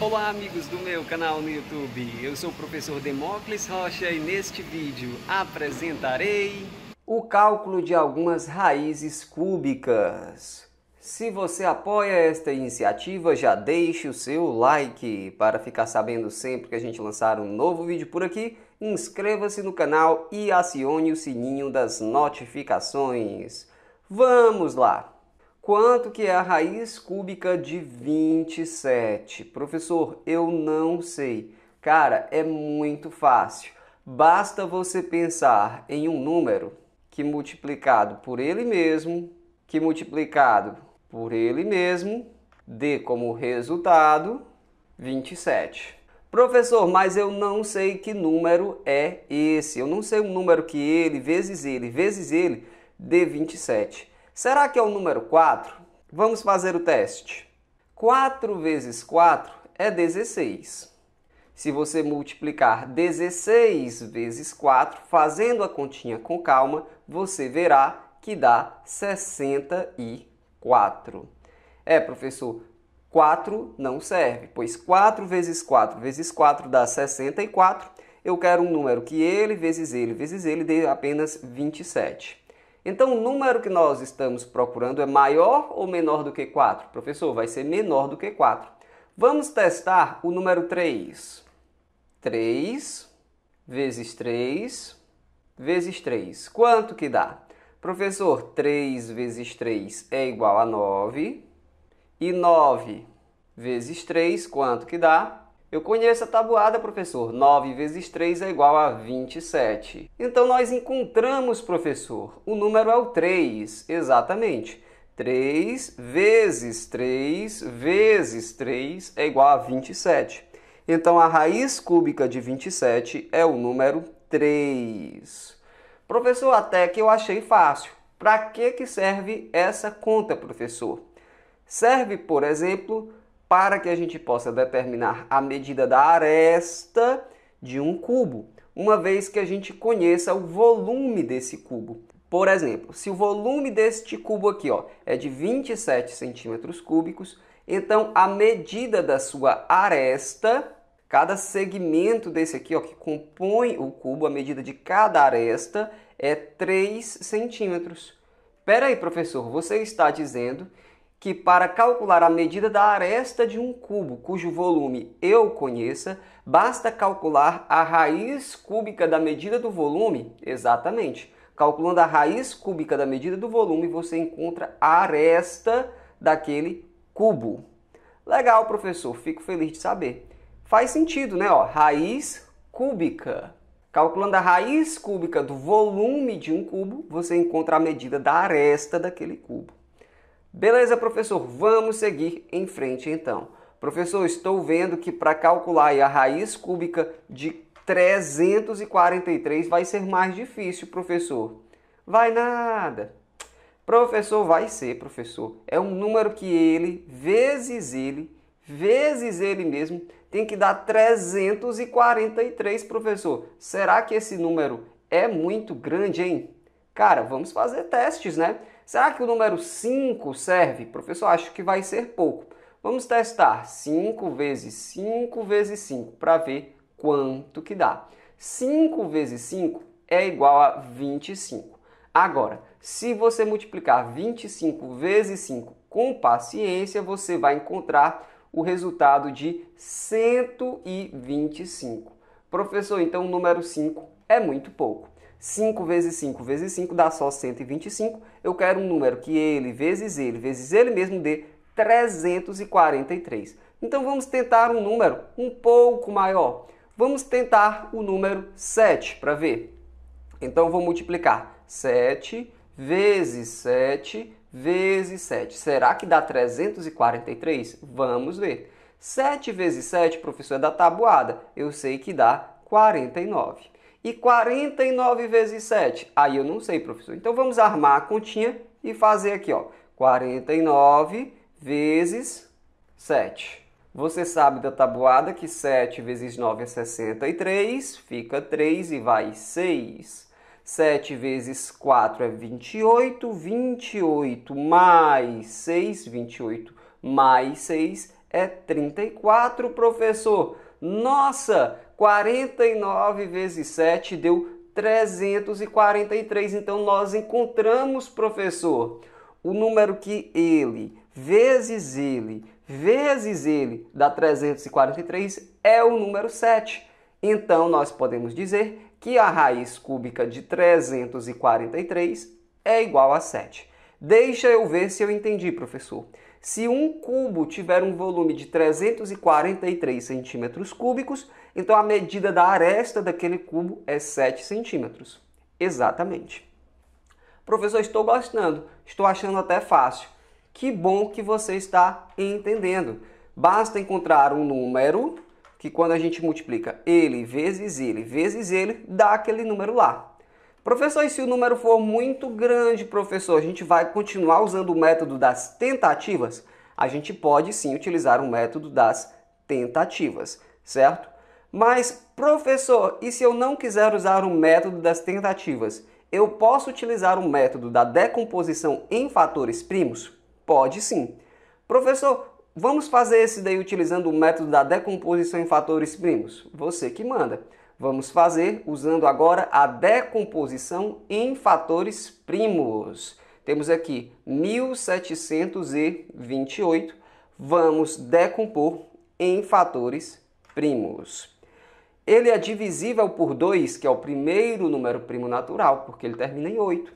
Olá amigos do meu canal no YouTube, eu sou o professor Demócles Rocha e neste vídeo apresentarei o cálculo de algumas raízes cúbicas. Se você apoia esta iniciativa, já deixe o seu like para ficar sabendo sempre que a gente lançar um novo vídeo por aqui. Inscreva-se no canal e acione o sininho das notificações. Vamos lá! Quanto que é a raiz cúbica de 27? Professor, eu não sei. Cara, é muito fácil. Basta você pensar em um número que multiplicado por ele mesmo, que multiplicado por ele mesmo, dê como resultado 27. Professor, mas eu não sei que número é esse. Eu não sei o um número que ele, vezes ele, vezes ele, dê 27. Será que é o número 4? Vamos fazer o teste. 4 vezes 4 é 16. Se você multiplicar 16 vezes 4, fazendo a continha com calma, você verá que dá 64. É, professor, 4 não serve, pois 4 vezes 4 vezes 4 dá 64. Eu quero um número que ele vezes ele vezes ele dê apenas 27. Então, o número que nós estamos procurando é maior ou menor do que 4? Professor, vai ser menor do que 4. Vamos testar o número 3. 3 vezes 3 vezes 3. Quanto que dá? Professor, 3 vezes 3 é igual a 9. E 9 vezes 3, quanto que dá? Eu conheço a tabuada, professor. 9 vezes 3 é igual a 27. Então nós encontramos, professor, o número é o 3, exatamente. 3 vezes 3 vezes 3 é igual a 27. Então a raiz cúbica de 27 é o número 3. Professor, até que eu achei fácil. Para que, que serve essa conta, professor? Serve, por exemplo, para que a gente possa determinar a medida da aresta de um cubo, uma vez que a gente conheça o volume desse cubo. Por exemplo, se o volume deste cubo aqui ó, é de 27 centímetros cúbicos, então a medida da sua aresta, cada segmento desse aqui ó, que compõe o cubo, a medida de cada aresta é 3 centímetros. aí, professor, você está dizendo que para calcular a medida da aresta de um cubo cujo volume eu conheça, basta calcular a raiz cúbica da medida do volume? Exatamente. Calculando a raiz cúbica da medida do volume, você encontra a aresta daquele cubo. Legal, professor, fico feliz de saber. Faz sentido, né? Ó, raiz cúbica. Calculando a raiz cúbica do volume de um cubo, você encontra a medida da aresta daquele cubo. Beleza, professor, vamos seguir em frente então. Professor, estou vendo que para calcular a raiz cúbica de 343 vai ser mais difícil, professor. Vai nada. Professor, vai ser, professor. É um número que ele, vezes ele, vezes ele mesmo, tem que dar 343, professor. Será que esse número é muito grande, hein? Cara, vamos fazer testes, né? Será que o número 5 serve? Professor, acho que vai ser pouco. Vamos testar 5 vezes 5 vezes 5 para ver quanto que dá. 5 vezes 5 é igual a 25. Agora, se você multiplicar 25 vezes 5 com paciência, você vai encontrar o resultado de 125. Professor, então o número 5 é muito pouco. 5 vezes 5 vezes 5 dá só 125. Eu quero um número que ele vezes ele vezes ele mesmo dê 343. Então vamos tentar um número um pouco maior. Vamos tentar o número 7 para ver. Então vou multiplicar 7 vezes 7 vezes 7. Será que dá 343? Vamos ver. 7 vezes 7, professor, é da tabuada. Eu sei que dá 49 e 49 vezes 7? Aí eu não sei, professor. Então vamos armar a continha e fazer aqui, ó. 49 vezes 7. Você sabe da tabuada que 7 vezes 9 é 63, fica 3 e vai 6. 7 vezes 4 é 28, 28 mais 6, 28 mais 6 é 34, professor. Nossa, 49 vezes 7 deu 343. Então nós encontramos, professor, o número que ele, vezes ele, vezes ele, dá 343 é o número 7. Então nós podemos dizer que a raiz cúbica de 343 é igual a 7. Deixa eu ver se eu entendi, professor. Se um cubo tiver um volume de 343 centímetros cúbicos, então a medida da aresta daquele cubo é 7 centímetros. Exatamente. Professor, estou gostando, estou achando até fácil. Que bom que você está entendendo. Basta encontrar um número que quando a gente multiplica ele vezes ele vezes ele, dá aquele número lá. Professor, e se o número for muito grande, professor, a gente vai continuar usando o método das tentativas? A gente pode sim utilizar o método das tentativas, certo? Mas, professor, e se eu não quiser usar o método das tentativas? Eu posso utilizar o método da decomposição em fatores primos? Pode sim. Professor, vamos fazer esse daí utilizando o método da decomposição em fatores primos? Você que manda. Vamos fazer usando agora a decomposição em fatores primos. Temos aqui 1728. Vamos decompor em fatores primos. Ele é divisível por 2, que é o primeiro número primo natural, porque ele termina em 8.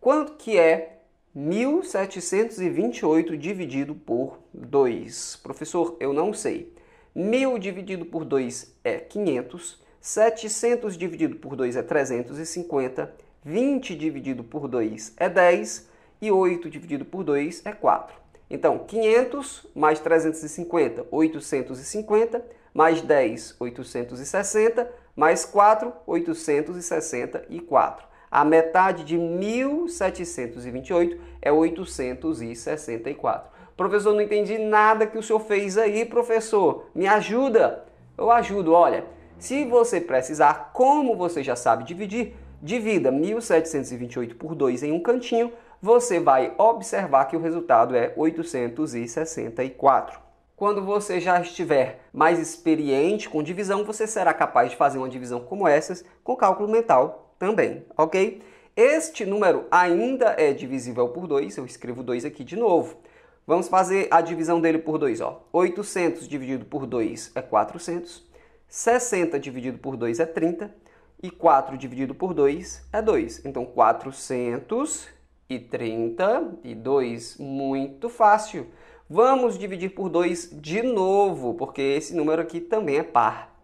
Quanto que é 1728 dividido por 2? Professor, eu não sei. 1000 dividido por 2 é 500, 700 dividido por 2 é 350, 20 dividido por 2 é 10 e 8 dividido por 2 é 4. Então, 500 mais 350, 850, mais 10, 860, mais 4, 864. A metade de 1728 é 864. Professor, não entendi nada que o senhor fez aí, professor. Me ajuda. Eu ajudo, olha. Se você precisar, como você já sabe dividir, divida 1728 por 2 em um cantinho você vai observar que o resultado é 864. Quando você já estiver mais experiente com divisão, você será capaz de fazer uma divisão como essas com cálculo mental também, ok? Este número ainda é divisível por 2, eu escrevo 2 aqui de novo. Vamos fazer a divisão dele por 2, ó. 800 dividido por 2 é 400, 60 dividido por 2 é 30 e 4 dividido por 2 é 2. Então 400 e 30 e 2, muito fácil. Vamos dividir por 2 de novo, porque esse número aqui também é par.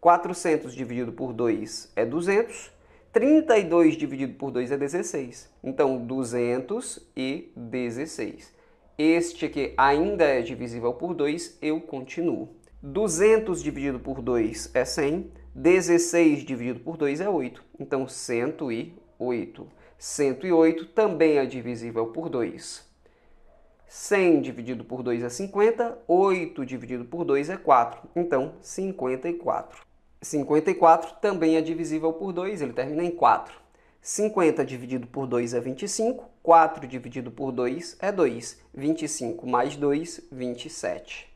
400 dividido por 2 é 200, 32 dividido por 2 é 16. Então, 216. Este aqui ainda é divisível por 2, eu continuo. 200 dividido por 2 é 100, 16 dividido por 2 é 8. Então, 108. 108 também é divisível por 2. 100 dividido por 2 é 50, 8 dividido por 2 é 4, então 54. 54 também é divisível por 2, ele termina em 4. 50 dividido por 2 é 25, 4 dividido por 2 é 2, 25 mais 2, 27.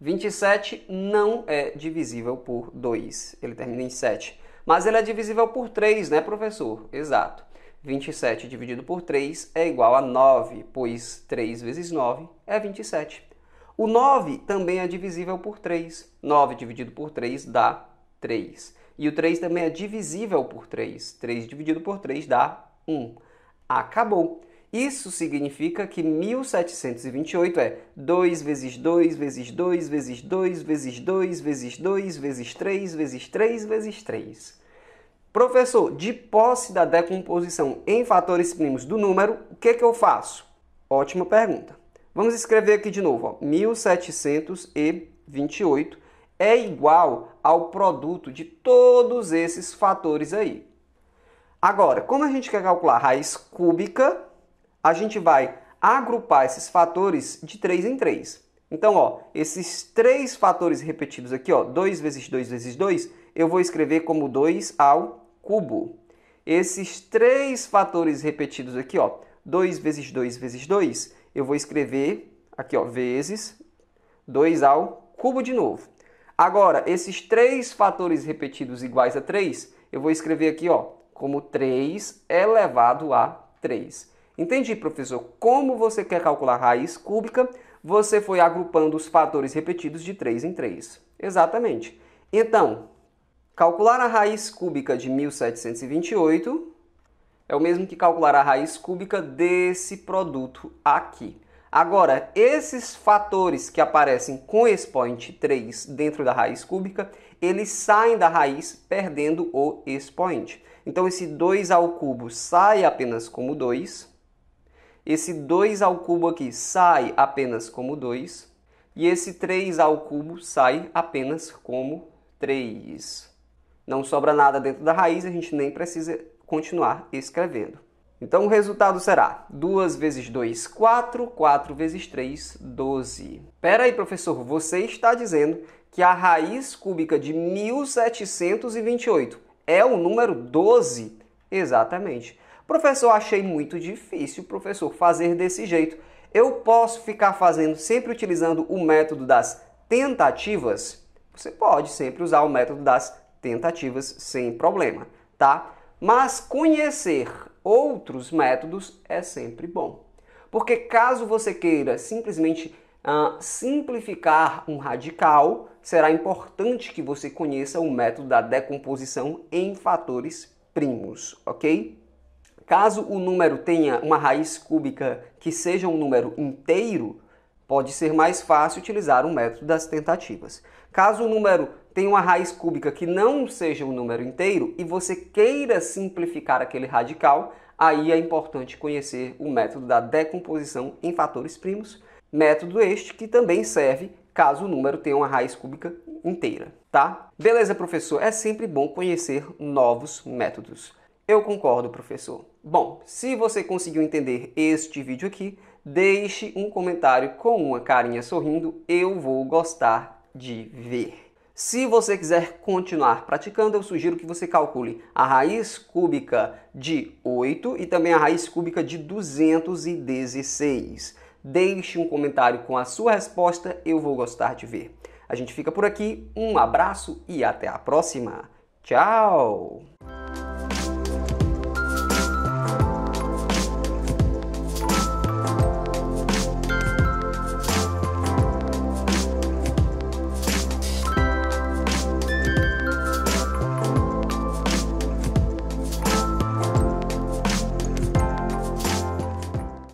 27 não é divisível por 2, ele termina em 7. Mas ele é divisível por 3, né, professor? Exato. 27 dividido por 3 é igual a 9, pois 3 vezes 9 é 27. O 9 também é divisível por 3. 9 dividido por 3 dá 3. E o 3 também é divisível por 3. 3 dividido por 3 dá 1. Acabou. Isso significa que 1728 é 2 vezes 2 vezes 2 vezes 2 vezes 2 vezes 2 vezes 3 vezes 3 vezes 3. Professor, de posse da decomposição em fatores primos do número, o que, é que eu faço? Ótima pergunta. Vamos escrever aqui de novo. Ó. 1728 é igual ao produto de todos esses fatores aí. Agora, como a gente quer calcular raiz cúbica, a gente vai agrupar esses fatores de 3 em 3. Então, ó, esses três fatores repetidos aqui, ó, 2 vezes 2 vezes 2, eu vou escrever como 2 ao cubo. Esses três fatores repetidos aqui, ó, 2 vezes 2 vezes 2, eu vou escrever aqui, ó, vezes 2 ao cubo de novo. Agora, esses três fatores repetidos iguais a 3, eu vou escrever aqui, ó, como 3 elevado a 3. Entendi, professor. Como você quer calcular raiz cúbica, você foi agrupando os fatores repetidos de 3 em 3. Exatamente. Então, Calcular a raiz cúbica de 1728 é o mesmo que calcular a raiz cúbica desse produto aqui. Agora, esses fatores que aparecem com o expoente 3 dentro da raiz cúbica, eles saem da raiz perdendo o expoente. Então, esse 2 ao cubo sai apenas como 2. Esse 2 ao cubo aqui sai apenas como 2. E esse 3 ao cubo sai apenas como 3 não sobra nada dentro da raiz, a gente nem precisa continuar escrevendo. Então o resultado será 2 vezes 2, 4, 4 vezes 3, 12. Pera aí, professor, você está dizendo que a raiz cúbica de 1728 é o número 12? Exatamente. Professor, achei muito difícil, professor, fazer desse jeito. Eu posso ficar fazendo sempre utilizando o método das tentativas? Você pode sempre usar o método das tentativas sem problema, tá? Mas conhecer outros métodos é sempre bom. Porque caso você queira simplesmente uh, simplificar um radical, será importante que você conheça o método da decomposição em fatores primos, ok? Caso o número tenha uma raiz cúbica que seja um número inteiro, pode ser mais fácil utilizar o método das tentativas. Caso o número tem uma raiz cúbica que não seja um número inteiro e você queira simplificar aquele radical, aí é importante conhecer o método da decomposição em fatores primos, método este que também serve caso o número tenha uma raiz cúbica inteira, tá? Beleza, professor? É sempre bom conhecer novos métodos. Eu concordo, professor. Bom, se você conseguiu entender este vídeo aqui, deixe um comentário com uma carinha sorrindo, eu vou gostar de ver. Se você quiser continuar praticando, eu sugiro que você calcule a raiz cúbica de 8 e também a raiz cúbica de 216. Deixe um comentário com a sua resposta, eu vou gostar de ver. A gente fica por aqui, um abraço e até a próxima. Tchau!